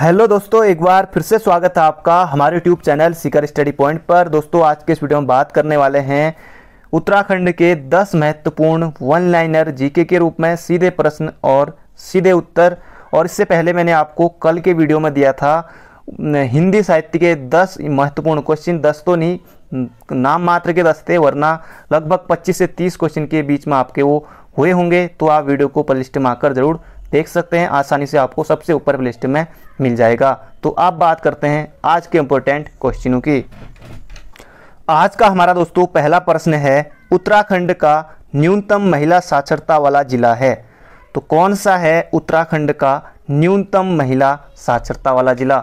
hello दोस्तों एक बार फिर से स्वागत है आपका हमारे YouTube channel Sikar study point पर दोस्तों आज के इस वीडियो में बात करने वाले हैं उत्तराखंड के 10 महत्वपूर्ण वन लाइनर जीके के रूप में सीधे प्रश्न और सीधे उत्तर और इससे पहले मैंने आपको कल के वीडियो में दिया था हिंदी साहित्य के 10 महत्वपूर्ण क्वेश्चन दस तो नहीं नाम मात्र के दस थे वरना लगभग पच्चीस से तीस क्वेश्चन के बीच में आपके वो हुए होंगे तो आप वीडियो को प्लिस्ट में आकर ज़रूर देख सकते हैं आसानी से आपको सबसे ऊपर लिस्ट में मिल जाएगा तो आप बात करते हैं आज के इम्पोर्टेंट क्वेश्चनों की आज का हमारा दोस्तों पहला प्रश्न है उत्तराखंड का न्यूनतम महिला साक्षरता वाला जिला है तो कौन सा है उत्तराखंड का न्यूनतम महिला साक्षरता वाला जिला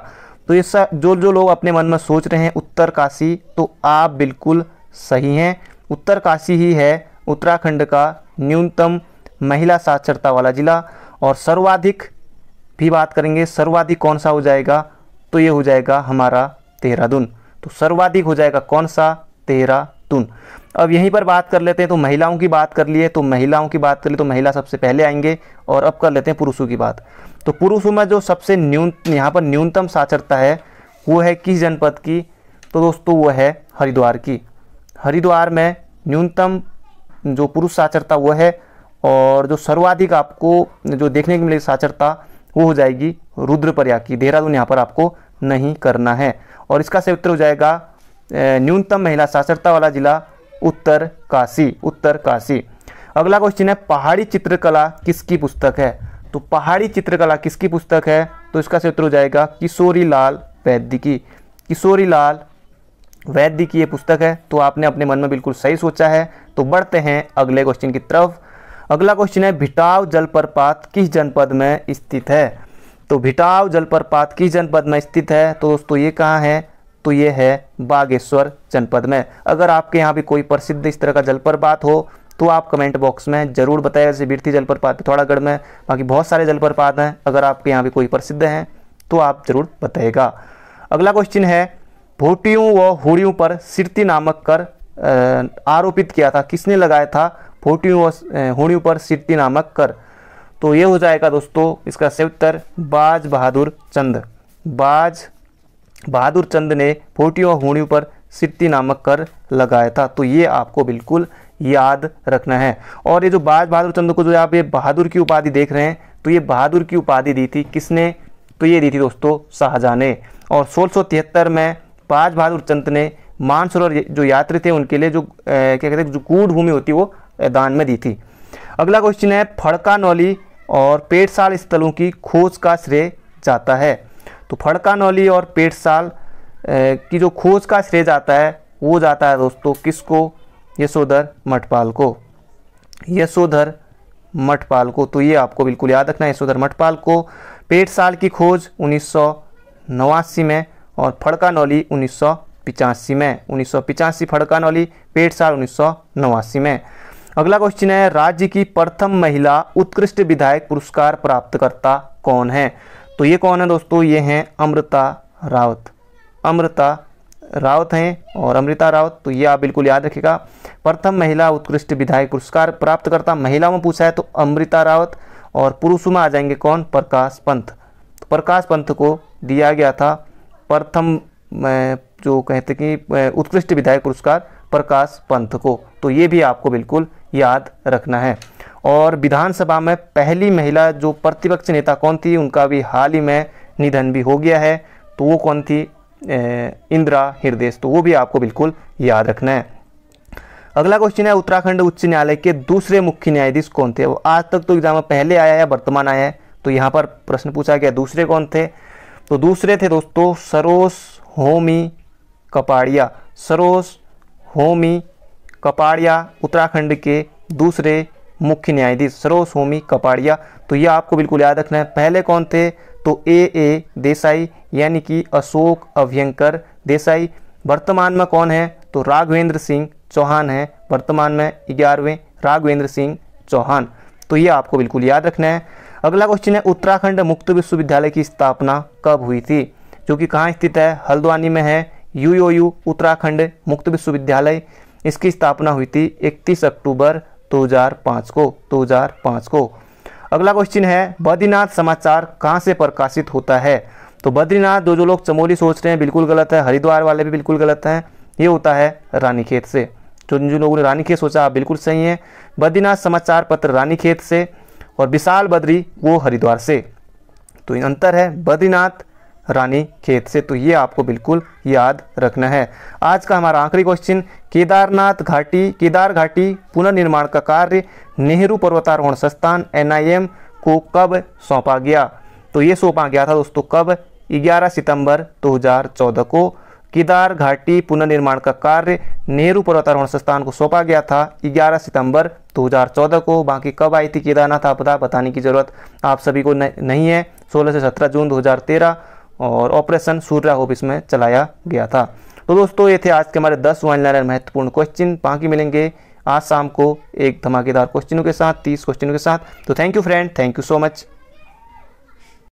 तो ये जो जो लोग अपने मन में सोच रहे हैं उत्तरकाशी तो आप बिल्कुल सही हैं उत्तरकाशी ही है उत्तराखंड का न्यूनतम महिला साक्षरता वाला जिला और सर्वाधिक भी बात करेंगे सर्वाधिक कौन सा हो जाएगा तो ये हो जाएगा हमारा देहरादून तो सर्वाधिक हो जाएगा कौन सा देहरादून अब यहीं पर बात कर लेते हैं तो महिलाओं की बात कर लिए तो महिलाओं की बात कर ली तो महिला सबसे पहले आएंगे और अब कर लेते हैं पुरुषों की बात तो पुरुषों में जो सबसे न्यून यहाँ पर न्यूनतम साक्षरता है वो है किस जनपद की तो दोस्तों वो है हरिद्वार की हरिद्वार में न्यूनतम जो पुरुष साक्षरता वो है और जो सर्वाधिक आपको जो देखने को मिलेगी साक्षरता वो हो जाएगी रुद्रप्रयाग की देहरादून यहाँ पर आपको नहीं करना है और इसका सही उत्तर हो जाएगा न्यूनतम महिला साक्षरता वाला जिला उत्तर काशी उत्तर काशी अगला क्वेश्चन है पहाड़ी चित्रकला किसकी पुस्तक है तो पहाड़ी चित्रकला किसकी पुस्तक है तो इसका सही उत्तर हो जाएगा किशोरी लाल वैद्य की किशोरी लाल वैद्य की ये पुस्तक है तो आपने अपने मन में बिल्कुल सही सोचा है तो बढ़ते हैं अगले क्वेश्चन की तरफ अगला क्वेश्चन है भिटाव जलप्रपात किस जनपद में स्थित है तो भिटाव जलप्रपात किस जनपद में स्थित है तो दोस्तों ये कहाँ है तो ये है बागेश्वर जनपद में अगर आपके यहाँ भी कोई प्रसिद्ध इस तरह का जलप्रपात हो तो आप कमेंट बॉक्स में ज़रूर बताएगा जैसे बिरथी जलप्रपात पिथौरागढ़ में बाकी बहुत सारे जलप्रपात हैं अगर आपके यहाँ भी कोई प्रसिद्ध हैं तो आप ज़रूर बताएगा अगला क्वेश्चन है भोटियों व हुड़ियों पर सिरती नामक कर आरोपित किया था किसने लगाया था फोटियों होड़ियों पर सिट्टी नामक कर तो ये हो जाएगा दोस्तों इसका सही उत्तर बाज बहादुर चंद बाज बहादुर चंद ने फोटियों होनी पर सिट्टी नामक कर लगाया था तो ये आपको बिल्कुल याद रखना है और ये जो बाज बहादुर चंद को जो आप ये बहादुर की उपाधि देख रहे हैं तो ये बहादुर की उपाधि दी थी किसने तो ये दी थी दोस्तों शाहजहाँ ने और सोलह में बाज बहादुर चंद ने मानसरोवर जो यात्री थे उनके लिए जो क्या कहते हैं जो कूड़ भूमि होती वो दान में दी थी अगला क्वेश्चन है फड़का नौली और पेटसाल स्थलों की खोज का श्रेय जाता है तो फड़का नौली और पेटसाल की जो खोज का श्रेय जाता है वो जाता है दोस्तों किसको यशोधर मठपाल को यशोधर मठपाल को तो ये आपको बिल्कुल याद रखना है यशोधर मठपाल को पेट साल की खोज उन्नीस में और फड़का नौली उन्नीस पिचासी में उन्नीस सौ फड़कान वाली पेट साल उन्नीस में अगला क्वेश्चन है राज्य की प्रथम महिला उत्कृष्ट विधायक पुरस्कार प्राप्तकर्ता कौन है तो ये कौन है दोस्तों ये हैं अमृता रावत अमृता रावत हैं और अमृता रावत तो ये आप बिल्कुल याद रखिएगा प्रथम महिला उत्कृष्ट विधायक पुरस्कार प्राप्तकर्ता महिला में पूछा है तो अमृता रावत और पुरुषों में आ जाएंगे कौन प्रकाश पंत तो प्रकाश पंत को दिया गया था प्रथम जो कहते कि उत्कृष्ट विधायक पुरस्कार प्रकाश पंथ को तो ये भी आपको बिल्कुल याद रखना है और विधानसभा में पहली महिला जो प्रतिपक्ष नेता कौन थी उनका भी हाल ही में निधन भी हो गया है तो वो कौन थी इंदिरा हृदय तो वो भी आपको बिल्कुल याद रखना है अगला क्वेश्चन है उत्तराखंड उच्च न्यायालय के दूसरे मुख्य न्यायाधीश कौन थे आज तक तो एग्जाम में पहले आया या वर्तमान आया है तो यहाँ पर प्रश्न पूछा गया दूसरे कौन थे तो दूसरे थे दोस्तों सरोस होमी कपाड़िया सरोस होमी कपाड़िया उत्तराखंड के दूसरे मुख्य न्यायाधीश सरोस होमी कपाड़िया तो यह आपको बिल्कुल याद रखना है पहले कौन थे तो ए ए देसाई यानी कि अशोक अभ्यंकर देसाई वर्तमान में कौन है तो राघवेंद्र सिंह चौहान है वर्तमान में ग्यारहवें राघवेंद्र सिंह चौहान तो ये आपको बिल्कुल याद रखना है अगला क्वेश्चन है उत्तराखंड मुक्त विश्वविद्यालय की स्थापना कब हुई थी जो कि कहाँ स्थित है हल्द्वानी में है यूओयू उत्तराखंड मुक्त विश्वविद्यालय इसकी स्थापना हुई थी 31 अक्टूबर 2005 को 2005 को अगला क्वेश्चन है बद्रीनाथ समाचार कहाँ से प्रकाशित होता है तो बद्रीनाथ जो जो लोग चमोली सोच रहे हैं बिल्कुल गलत है हरिद्वार वाले भी बिल्कुल गलत हैं ये होता है रानीखेत से जो जिन लोगों ने रानीखेत सोचा आप बिल्कुल सही हैं बद्रीनाथ समाचार पत्र रानीखेत से और विशाल बद्री वो हरिद्वार से तो अंतर है बद्रीनाथ रानी खेत से तो ये आपको बिल्कुल याद रखना है आज का हमारा आखिरी क्वेश्चन केदारनाथ घाटी केदार घाटी पुनर्निर्माण का कार्य नेहरू पर्वतारोहण संस्थान एनआईएम को कब सौंपा गया तो ये सौंपा गया था दोस्तों कब 11 सितंबर 2014 को केदार घाटी पुनर्निर्माण का कार्य नेहरू पर्वतारोहण संस्थान को सौंपा गया था 11 सितंबर 2014 को बाकी कब आई थी केदारनाथ आपदा बताने की ज़रूरत आप सभी को नहीं है 16 से 17 जून 2013 और ऑपरेशन सूर्या होप इसमें चलाया गया था तो दोस्तों ये थे आज के हमारे दस वन लाइनर महत्वपूर्ण क्वेश्चन बाकी मिलेंगे आज शाम को एक धमाकेदार क्वेश्चनों के साथ तीस क्वेश्चनों के साथ तो thank you friend thank you so much